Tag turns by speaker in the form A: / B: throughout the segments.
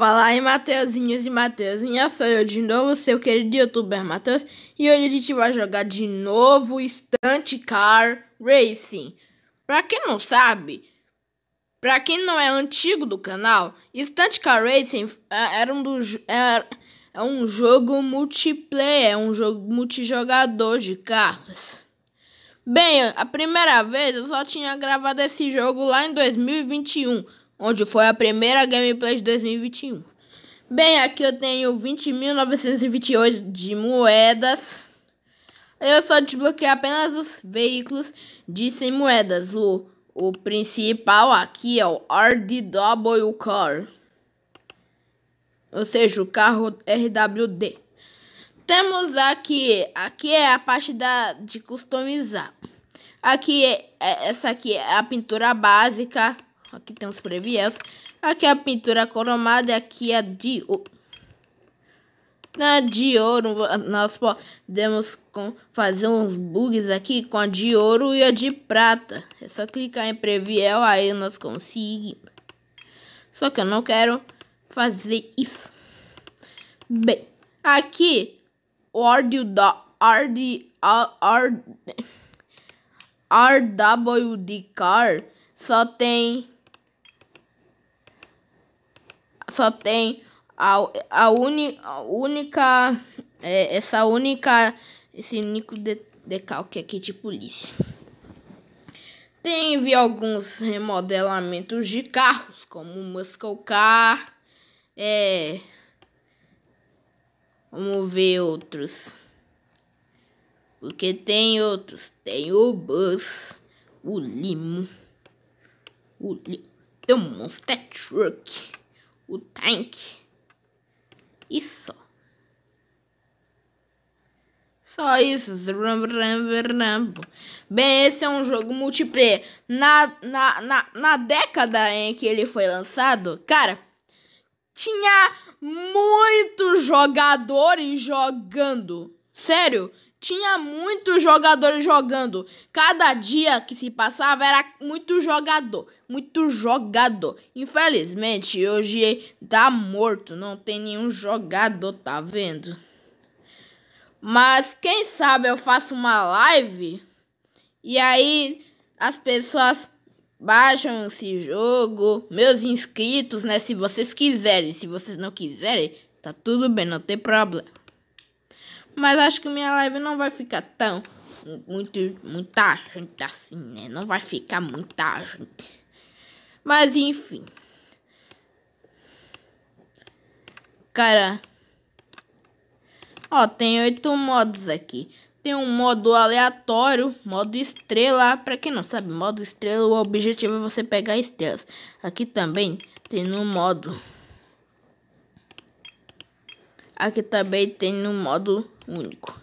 A: Falar em Mateuzinhos e Mateuzinha, sou eu de novo, seu querido youtuber Mateus, e hoje a gente vai jogar de novo Stunt Car Racing. Pra quem não sabe, pra quem não é antigo do canal, Stunt Car Racing é, era um era, é, é um jogo multiplayer, é um jogo multijogador de carros. Bem, a primeira vez eu só tinha gravado esse jogo lá em 2021, onde foi a primeira gameplay de 2021. Bem, aqui eu tenho 20.928 de moedas. Eu só desbloqueei apenas os veículos de 100 moedas. O, o principal aqui é o RDW Car. Ou seja, o carro RWD. Temos aqui, aqui é a parte da, de customizar. Aqui, é, é, essa aqui é a pintura básica. Aqui tem os previels. Aqui a pintura cromada. Aqui a de na de ouro, nós podemos fazer uns bugs aqui com a de ouro e a de prata. É só clicar em previel, aí nós conseguimos. Só que eu não quero fazer isso. Bem, aqui, ordem da ordem, ordem, RWD Car só tem só tem a, a, uni, a única. É, essa única. Esse único de, decalque aqui de polícia. vi alguns remodelamentos de carros, como o Muscle Car. É. Vamos ver outros. Porque tem outros. Tem o Bus, o Limo, o Limo. o Monster Truck o tanque. isso só. Só isso. Bem, esse é um jogo multiplayer. Na, na, na, na década em que ele foi lançado, cara, tinha muitos jogadores jogando. Sério, tinha muitos jogadores jogando. Cada dia que se passava era muito jogador, muito jogador. Infelizmente, hoje tá morto, não tem nenhum jogador, tá vendo? Mas quem sabe eu faço uma live e aí as pessoas baixam esse jogo, meus inscritos, né, se vocês quiserem, se vocês não quiserem, tá tudo bem, não tem problema. Mas acho que minha live não vai ficar tão. Muito, muita gente assim, né? Não vai ficar muita gente. Mas enfim. Cara. Ó, tem oito modos aqui. Tem um modo aleatório, modo estrela. Pra quem não sabe, modo estrela, o objetivo é você pegar estrelas. Aqui também tem no modo. Aqui também tem no modo único.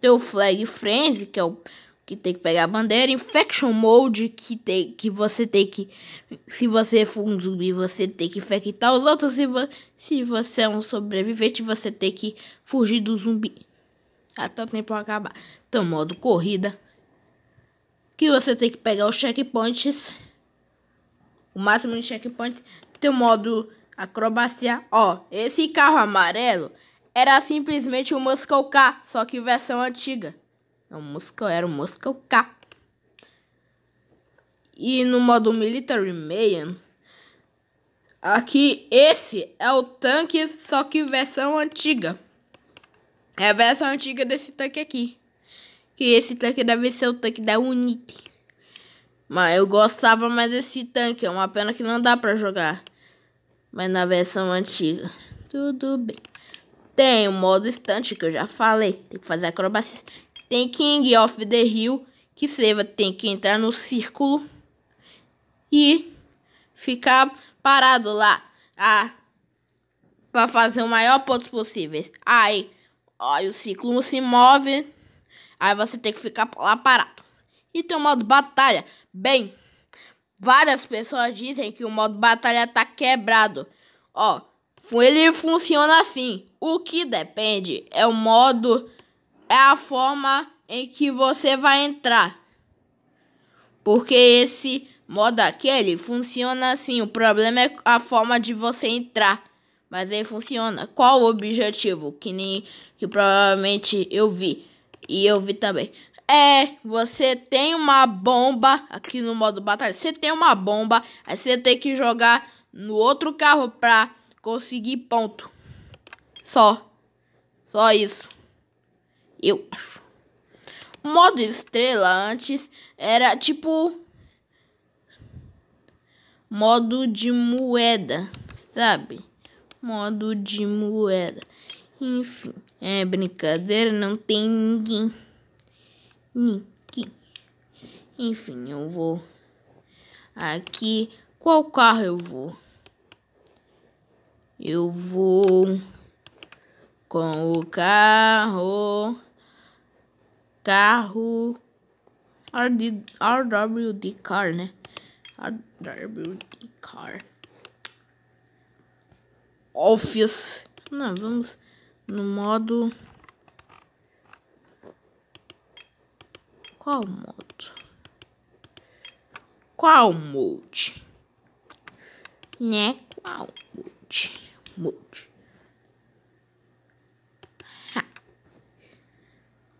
A: Tem o Flag Frenzy, que é o que tem que pegar a bandeira, Infection Mode, que tem que você tem que se você for um zumbi, você tem que infectar os outros, se, vo, se você é um sobrevivente, você tem que fugir do zumbi até o tempo acabar. Então, modo corrida, que você tem que pegar os checkpoints, o máximo de checkpoints, tem o modo acrobacia. Ó, esse carro amarelo era simplesmente o Muscle K, só que versão antiga. É um Muscle, era o Muscle K. E no modo Military Man, aqui esse é o tanque, só que versão antiga. É a versão antiga desse tanque aqui. Que esse tanque deve ser o tanque da Unity. Mas eu gostava mais desse tanque. É uma pena que não dá pra jogar. Mas na versão antiga. Tudo bem. Tem o modo estante, que eu já falei. Tem que fazer acrobacia. Tem King of the Hill, que você tem que entrar no círculo e ficar parado lá. Ah, para fazer o maior pontos possíveis. Aí, ó, o ciclo se move. Aí você tem que ficar lá parado. E tem o modo batalha. Bem, várias pessoas dizem que o modo batalha tá quebrado. Ó, ele funciona assim. O que depende é o modo, é a forma em que você vai entrar. Porque esse modo aquele funciona assim. O problema é a forma de você entrar. Mas ele funciona. Qual o objetivo? Que nem que provavelmente eu vi. E eu vi também. É, você tem uma bomba aqui no modo batalha. Você tem uma bomba, aí você tem que jogar no outro carro pra Consegui ponto. Só. Só isso. Eu acho. Modo estrela antes era tipo. Modo de moeda, sabe? Modo de moeda. Enfim, é brincadeira, não tem ninguém. Ninguém. Enfim, eu vou aqui. Qual carro eu vou? Eu vou com o carro. Carro. RWD car, né? RWD car. Office. Não, vamos no modo. Qual modo? Qual mode? Né? Qual mode? mude.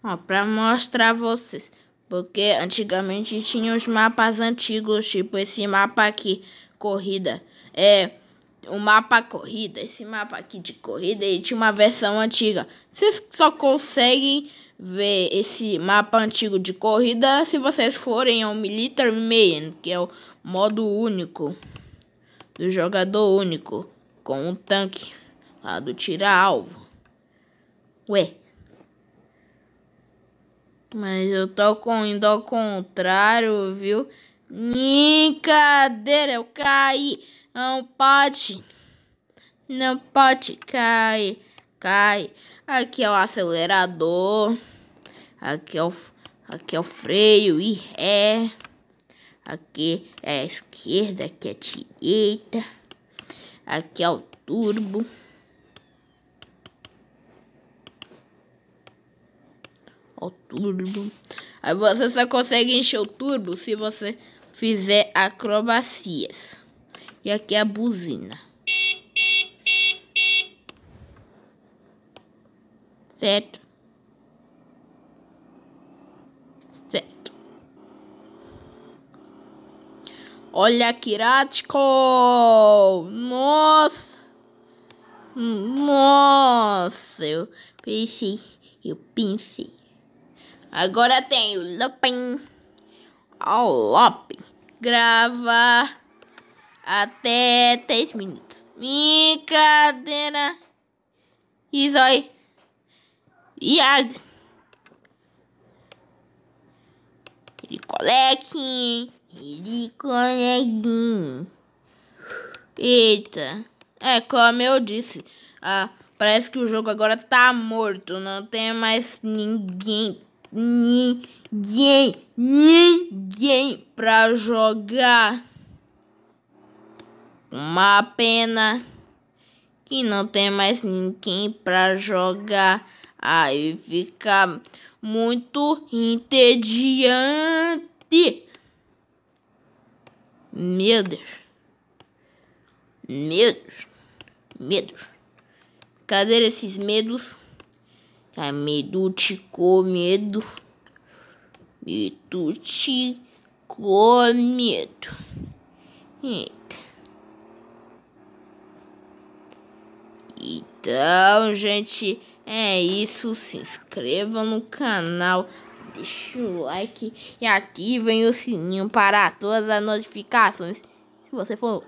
A: Ó, pra mostrar vocês. Porque antigamente tinha os mapas antigos, tipo esse mapa aqui, corrida. É, o mapa corrida, esse mapa aqui de corrida, e tinha uma versão antiga. Vocês só conseguem ver esse mapa antigo de corrida se vocês forem ao Military Man, que é o modo único do jogador único com um tanque lá do tira-alvo. Ué. Mas eu tô com indo ao contrário, viu? Brincadeira, eu caí. Não pode. Não pode cair. Cai. Aqui é o acelerador. Aqui é o, aqui é o freio e ré. Aqui é a esquerda, aqui é a direita. Aqui é o turbo. o turbo. Aí você só consegue encher o turbo se você fizer acrobacias. E aqui é a buzina. Certo? Olha que irático! Nossa! Nossa! Eu pensei, eu pensei. Agora tem o Lopin. O Lopin grava até 10 minutos. Brincadeira! Isso aí. Yard. Ele coleque de coneguinho. Eita. É, como eu disse, ah, parece que o jogo agora tá morto. Não tem mais ninguém, ninguém, ninguém pra jogar. Uma pena que não tem mais ninguém pra jogar. Aí fica muito entediante. Medos. Medos. Medos. Cadê esses medos? Tá, medo te medo. Medo te medo. Eita. Então, gente, é isso. Se inscreva no canal deixe o like e ativem o sininho para todas as notificações. Se você for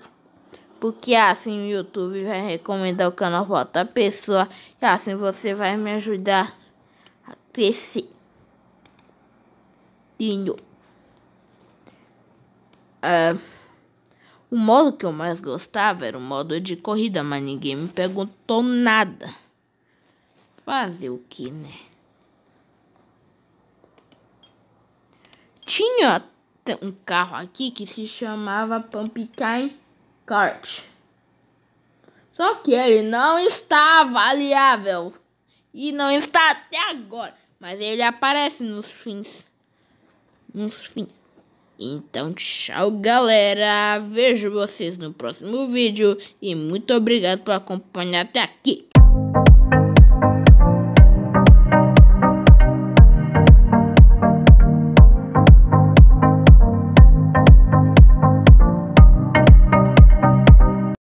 A: Porque assim o YouTube vai recomendar o canal para outra pessoa. E assim você vai me ajudar a crescer. De ah, o modo que eu mais gostava era o modo de corrida, mas ninguém me perguntou nada. Fazer o que, né? tinha um carro aqui que se chamava Pumpkin Kart. Só que ele não está avaliável. E não está até agora. Mas ele aparece nos fins. Nos fins. Então, tchau, galera. Vejo vocês no próximo vídeo. E muito obrigado por acompanhar até aqui.